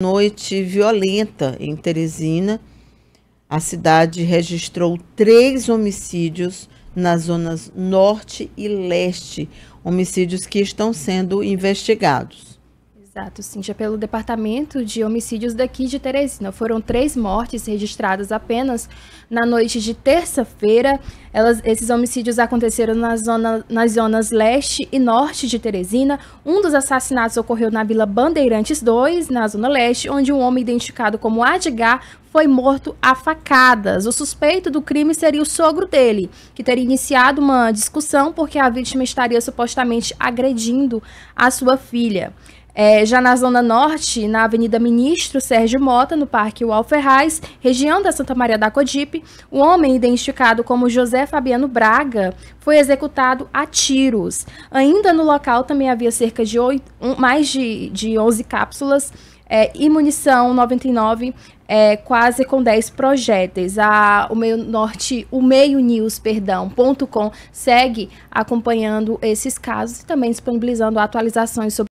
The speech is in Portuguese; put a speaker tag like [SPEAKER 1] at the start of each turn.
[SPEAKER 1] noite violenta em Teresina. A cidade registrou três homicídios nas zonas norte e leste, homicídios que estão sendo investigados.
[SPEAKER 2] Exato, Já pelo
[SPEAKER 1] Departamento de
[SPEAKER 2] Homicídios daqui de Teresina. Foram três mortes registradas apenas na noite de terça-feira elas, esses homicídios aconteceram na zona, nas zonas leste e norte de Teresina. Um dos assassinatos ocorreu na Vila Bandeirantes 2, na zona leste, onde um homem identificado como Adgar foi morto a facadas. O suspeito do crime seria o sogro dele, que teria iniciado uma discussão porque a vítima estaria supostamente agredindo a sua filha. É, já na Zona Norte, na Avenida Ministro Sérgio Mota, no Parque Wall Ferraz, região da Santa Maria da Codipe, o homem identificado como José José Fabiano Braga foi executado a tiros. Ainda no local também havia cerca de 8, um, mais de, de 11 cápsulas é, e munição 99, é, quase com 10 projéteis. A, o meio norte, o meio news, perdão, ponto com, segue acompanhando esses casos e também disponibilizando atualizações sobre